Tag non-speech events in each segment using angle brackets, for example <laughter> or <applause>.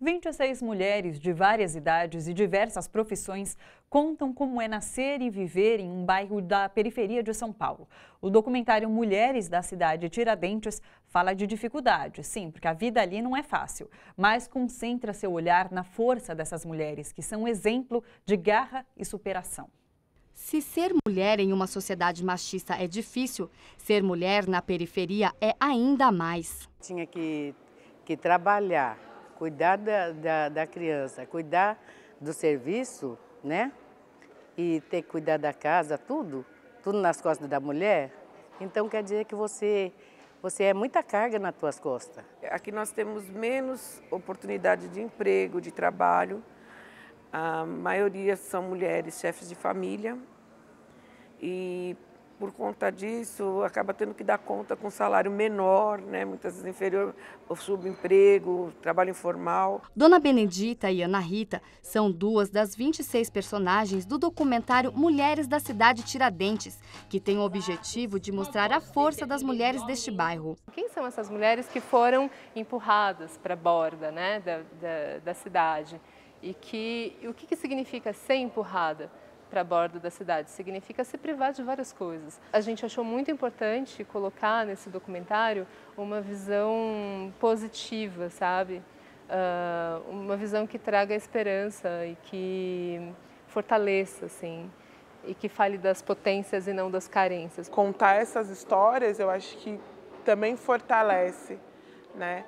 26 mulheres de várias idades e diversas profissões contam como é nascer e viver em um bairro da periferia de São Paulo. O documentário Mulheres da Cidade Tiradentes fala de dificuldades, sim, porque a vida ali não é fácil, mas concentra seu olhar na força dessas mulheres, que são exemplo de garra e superação. Se ser mulher em uma sociedade machista é difícil, ser mulher na periferia é ainda mais. Tinha que, que trabalhar cuidar da, da, da criança, cuidar do serviço, né? E ter que cuidar da casa, tudo, tudo nas costas da mulher. Então quer dizer que você você é muita carga nas tuas costas. Aqui nós temos menos oportunidade de emprego, de trabalho. A maioria são mulheres chefes de família. E por conta disso, acaba tendo que dar conta com um salário menor, né? muitas vezes inferior, ao subemprego, trabalho informal. Dona Benedita e Ana Rita são duas das 26 personagens do documentário Mulheres da Cidade Tiradentes, que tem o objetivo de mostrar a força das mulheres deste bairro. Quem são essas mulheres que foram empurradas para a borda né? da, da, da cidade? E que, o que, que significa ser empurrada? para a borda da cidade, significa se privar de várias coisas. A gente achou muito importante colocar nesse documentário uma visão positiva, sabe? Uh, uma visão que traga esperança e que fortaleça, assim, e que fale das potências e não das carências. Contar essas histórias, eu acho que também fortalece, né?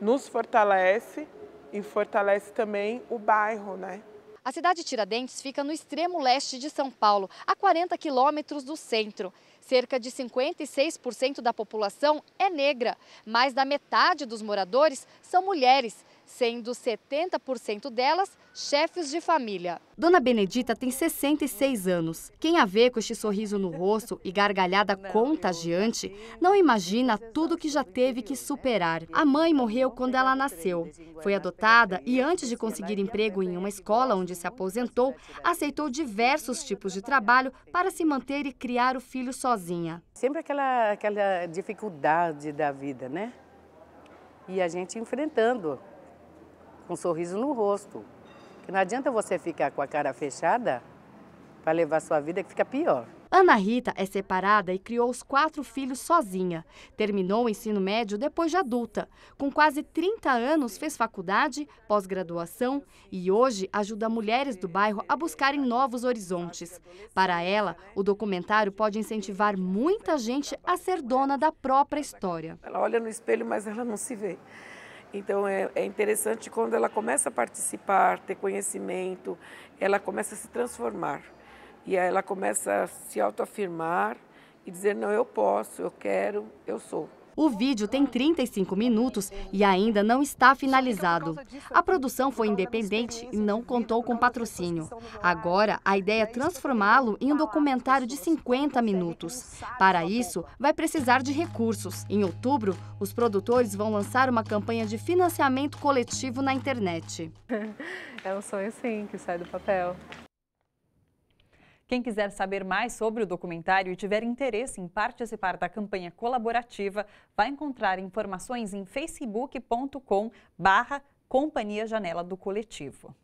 Nos fortalece e fortalece também o bairro, né? A cidade Tiradentes fica no extremo leste de São Paulo, a 40 quilômetros do centro. Cerca de 56% da população é negra. Mais da metade dos moradores são mulheres sendo 70% delas chefes de família. Dona Benedita tem 66 anos. Quem a vê com este sorriso no rosto e gargalhada contagiante não imagina tudo que já teve que superar. A mãe morreu quando ela nasceu. Foi adotada e, antes de conseguir emprego em uma escola onde se aposentou, aceitou diversos tipos de trabalho para se manter e criar o filho sozinha. Sempre aquela, aquela dificuldade da vida, né? E a gente enfrentando com um sorriso no rosto. Que não adianta você ficar com a cara fechada para levar sua vida que fica pior. Ana Rita é separada e criou os quatro filhos sozinha. Terminou o ensino médio depois de adulta. Com quase 30 anos, fez faculdade, pós-graduação e hoje ajuda mulheres do bairro a buscarem novos horizontes. Para ela, o documentário pode incentivar muita gente a ser dona da própria história. Ela olha no espelho, mas ela não se vê. Então é, é, interessante quando ela começa a participar, ter conhecimento, ela começa a se transformar e ela começa a se autoafirmar e dizer não eu posso, eu quero, eu sou. O vídeo tem 35 minutos e ainda não está finalizado. A produção foi independente e não contou com patrocínio. Agora, a ideia é transformá-lo em um documentário de 50 minutos. Para isso, vai precisar de recursos. Em outubro, os produtores vão lançar uma campanha de financiamento coletivo na internet. <laughs> É um sonho, sim, que sai do papel. Quem quiser saber mais sobre o documentário e tiver interesse em participar da campanha colaborativa, vai encontrar informações em facebook.com barra Companhia Janela do Coletivo.